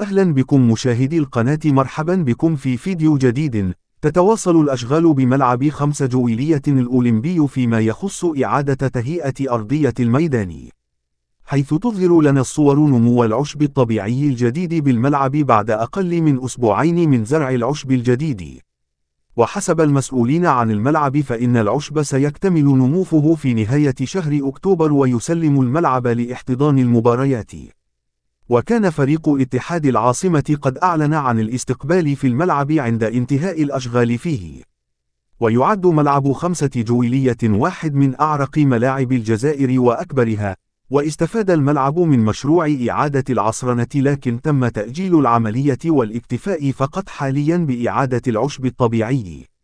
أهلا بكم مشاهدي القناة مرحبا بكم في فيديو جديد تتواصل الأشغال بملعب خمس جويلية الأولمبي فيما يخص إعادة تهيئة أرضية الميدان حيث تظهر لنا الصور نمو العشب الطبيعي الجديد بالملعب بعد أقل من أسبوعين من زرع العشب الجديد وحسب المسؤولين عن الملعب فإن العشب سيكتمل نموفه في نهاية شهر أكتوبر ويسلم الملعب لاحتضان المباريات وكان فريق اتحاد العاصمة قد أعلن عن الاستقبال في الملعب عند انتهاء الأشغال فيه ويعد ملعب خمسة جويلية واحد من أعرق ملاعب الجزائر وأكبرها واستفاد الملعب من مشروع إعادة العصرنة لكن تم تأجيل العملية والاكتفاء فقط حاليا بإعادة العشب الطبيعي